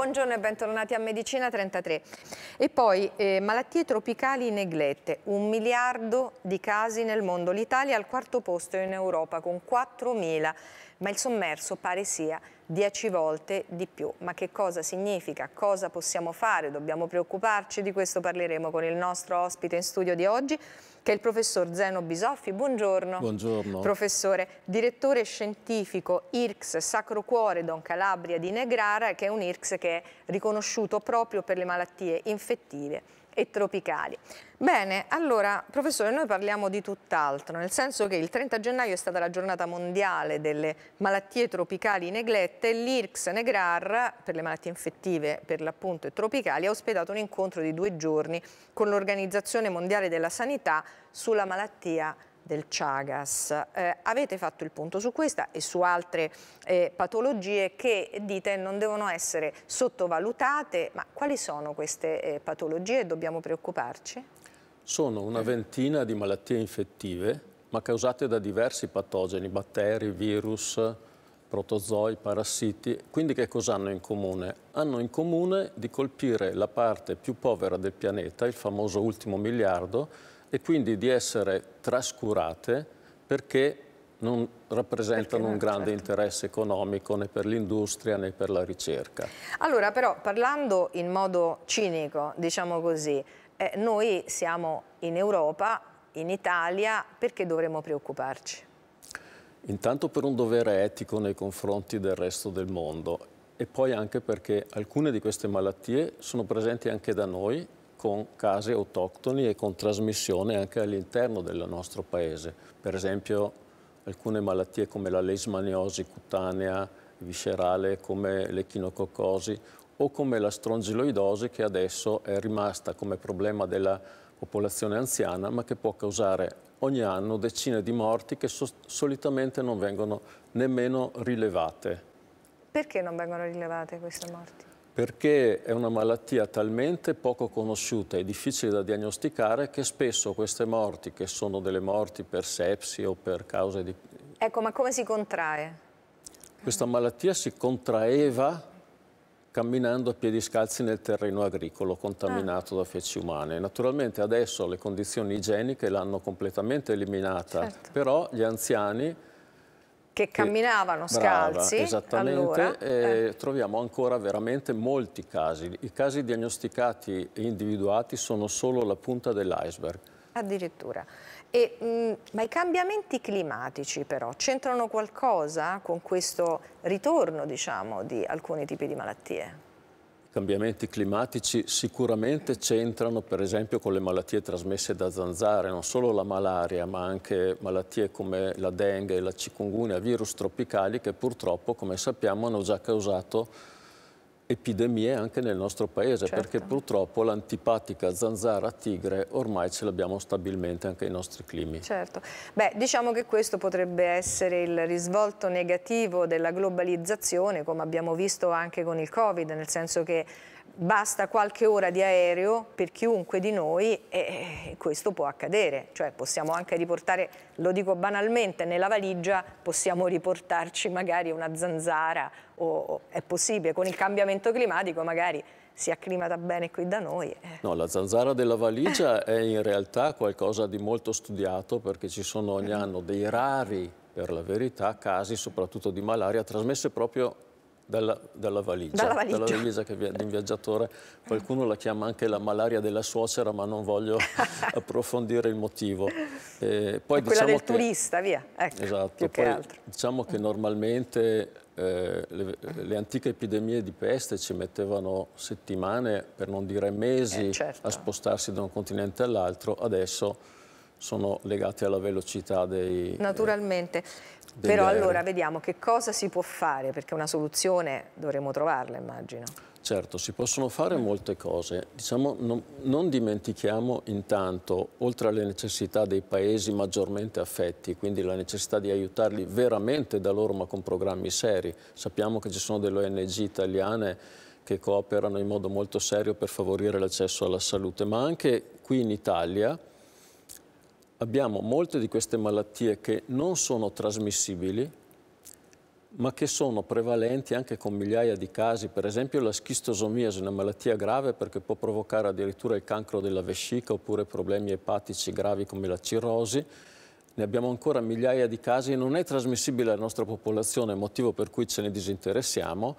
Buongiorno e bentornati a Medicina 33. E poi eh, malattie tropicali neglette, un miliardo di casi nel mondo. L'Italia è al quarto posto in Europa con 4.000, ma il sommerso pare sia 10 volte di più. Ma che cosa significa? Cosa possiamo fare? Dobbiamo preoccuparci? Di questo parleremo con il nostro ospite in studio di oggi, che è il professor Zeno Bisoffi. Buongiorno. Buongiorno. Professore, direttore scientifico IRCS Sacro Cuore Don Calabria di Negrara, che è un IRCS che è riconosciuto proprio per le malattie infettive e tropicali. Bene, allora professore, noi parliamo di tutt'altro, nel senso che il 30 gennaio è stata la giornata mondiale delle malattie tropicali neglette, e l'IRCS Negrar, per le malattie infettive per l'appunto e tropicali, ha ospitato un incontro di due giorni con l'Organizzazione Mondiale della Sanità sulla malattia del Chagas. Eh, avete fatto il punto su questa e su altre eh, patologie che dite non devono essere sottovalutate, ma quali sono queste eh, patologie e dobbiamo preoccuparci? Sono una ventina di malattie infettive, ma causate da diversi patogeni, batteri, virus, protozoi, parassiti. Quindi che cosa hanno in comune? Hanno in comune di colpire la parte più povera del pianeta, il famoso ultimo miliardo, e quindi di essere trascurate perché non rappresentano un grande certo. interesse economico né per l'industria né per la ricerca. Allora però parlando in modo cinico, diciamo così, eh, noi siamo in Europa, in Italia, perché dovremmo preoccuparci? Intanto per un dovere etico nei confronti del resto del mondo e poi anche perché alcune di queste malattie sono presenti anche da noi con case autoctoni e con trasmissione anche all'interno del nostro paese. Per esempio alcune malattie come la leismaniosi cutanea, viscerale, come l'echinococosi o come la strongiloidosi che adesso è rimasta come problema della popolazione anziana ma che può causare ogni anno decine di morti che so solitamente non vengono nemmeno rilevate. Perché non vengono rilevate queste morti? perché è una malattia talmente poco conosciuta e difficile da diagnosticare che spesso queste morti, che sono delle morti per sepsi o per cause di... Ecco, ma come si contrae? Questa malattia si contraeva camminando a piedi scalzi nel terreno agricolo contaminato ah. da feci umane. Naturalmente adesso le condizioni igieniche l'hanno completamente eliminata, certo. però gli anziani che camminavano scalzi. Brava, esattamente, allora, eh. troviamo ancora veramente molti casi. I casi diagnosticati e individuati sono solo la punta dell'iceberg. Addirittura. E, mh, mm, ma i cambiamenti climatici però c'entrano qualcosa con questo ritorno diciamo, di alcuni tipi di malattie? cambiamenti climatici sicuramente c'entrano per esempio con le malattie trasmesse da zanzare, non solo la malaria ma anche malattie come la dengue, la cikungunya, virus tropicali che purtroppo come sappiamo hanno già causato epidemie anche nel nostro paese, certo. perché purtroppo l'antipatica zanzara tigre ormai ce l'abbiamo stabilmente anche ai nostri climi. Certo, beh diciamo che questo potrebbe essere il risvolto negativo della globalizzazione, come abbiamo visto anche con il Covid, nel senso che basta qualche ora di aereo per chiunque di noi e questo può accadere, cioè possiamo anche riportare, lo dico banalmente, nella valigia possiamo riportarci magari una zanzara o, è possibile, con il cambiamento climatico magari si acclimata bene qui da noi. Eh. No, la zanzara della valigia è in realtà qualcosa di molto studiato perché ci sono ogni anno dei rari, per la verità, casi soprattutto di malaria trasmesse proprio dalla, dalla, valigia, dalla, valigia, dalla valigia che viene, di un viaggiatore. Qualcuno la chiama anche la malaria della suocera, ma non voglio approfondire il motivo. Eh, poi, quella diciamo del che, turista, via. Ecco, esatto. Poi, diciamo che normalmente eh, le, le, antiche epidemie di peste ci mettevano settimane, per non dire mesi, eh, certo. a spostarsi da un continente all'altro. Adesso sono legate alla velocità dei... Naturalmente. Eh, degli Però aerei. allora vediamo che cosa si può fare, perché una soluzione dovremmo trovarla, immagino. Certo, si possono fare molte cose. Diciamo, non, non, dimentichiamo intanto, oltre alle necessità dei paesi maggiormente affetti, quindi la necessità di aiutarli veramente da loro ma con programmi seri. Sappiamo che ci sono delle ONG italiane che cooperano in modo molto serio per favorire l'accesso alla salute, ma anche qui in Italia abbiamo molte di queste malattie che non sono trasmissibili, ma che sono prevalenti anche con migliaia di casi. Per esempio la schistosomia è una malattia grave perché può provocare addirittura il cancro della vescica oppure problemi epatici gravi come la cirrosi. Ne abbiamo ancora migliaia di casi e non è trasmissibile alla nostra popolazione, motivo per cui ce ne disinteressiamo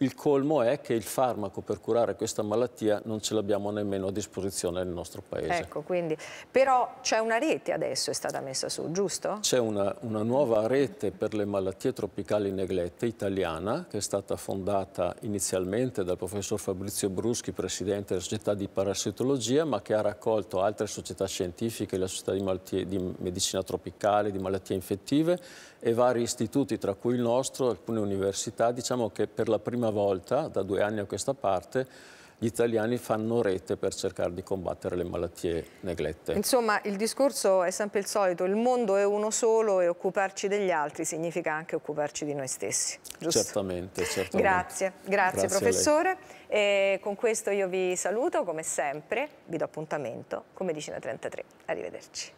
il colmo è che il farmaco per curare questa malattia non ce l'abbiamo nemmeno a disposizione nel nostro paese. Ecco, quindi, però c'è una rete adesso, è stata messa su, giusto? C'è una, una, nuova rete per le malattie tropicali neglette italiana che è stata fondata inizialmente dal professor Fabrizio Bruschi, presidente della società di parassitologia, ma che ha raccolto altre società scientifiche, la società di, malattie, di medicina tropicale, di malattie infettive e vari istituti, tra cui il nostro, alcune università, diciamo che per la prima una volta, da due anni a questa parte, gli italiani fanno rete per cercare di combattere le malattie neglette. Insomma, il discorso è sempre il solito, il mondo è uno solo e occuparci degli altri significa anche occuparci di noi stessi, giusto? Certamente, certamente. Grazie, grazie, grazie professore. E con questo io vi saluto, come sempre vi do appuntamento con Medicina 33. Arrivederci.